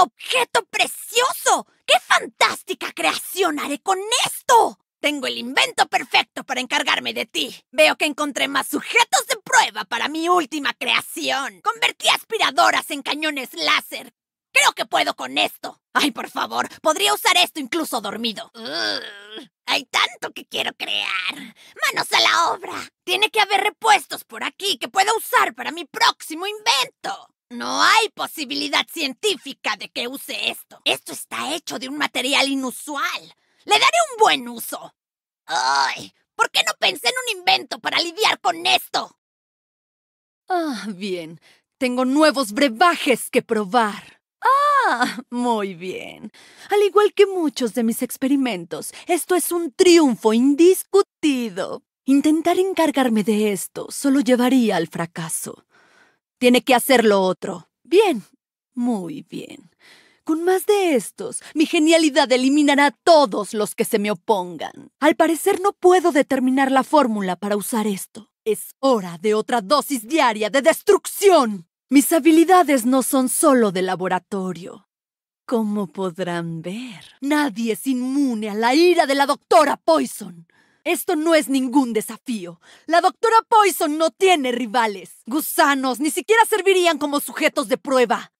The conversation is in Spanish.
objeto precioso! ¡Qué fantástica creación haré con esto! Tengo el invento perfecto para encargarme de ti. Veo que encontré más sujetos de prueba para mi última creación. Convertí aspiradoras en cañones láser. Creo que puedo con esto. Ay, por favor, podría usar esto incluso dormido. hay tanto que quiero crear. Manos a la obra. Tiene que haber repuestos por aquí que pueda usar para mi próximo invento. No hay posibilidad científica de que use esto. Esto está hecho de un material inusual. Le daré un buen uso. ¡Ay! ¿Por qué no pensé en un invento para lidiar con esto? Ah, bien. Tengo nuevos brebajes que probar. Ah, muy bien. Al igual que muchos de mis experimentos, esto es un triunfo indiscutido. Intentar encargarme de esto solo llevaría al fracaso. Tiene que hacer lo otro. Bien, muy bien. Con más de estos, mi genialidad eliminará a todos los que se me opongan. Al parecer no puedo determinar la fórmula para usar esto. Es hora de otra dosis diaria de destrucción. Mis habilidades no son solo de laboratorio. Como podrán ver, nadie es inmune a la ira de la doctora Poison. Esto no es ningún desafío. La doctora Poison no tiene rivales. Gusanos ni siquiera servirían como sujetos de prueba.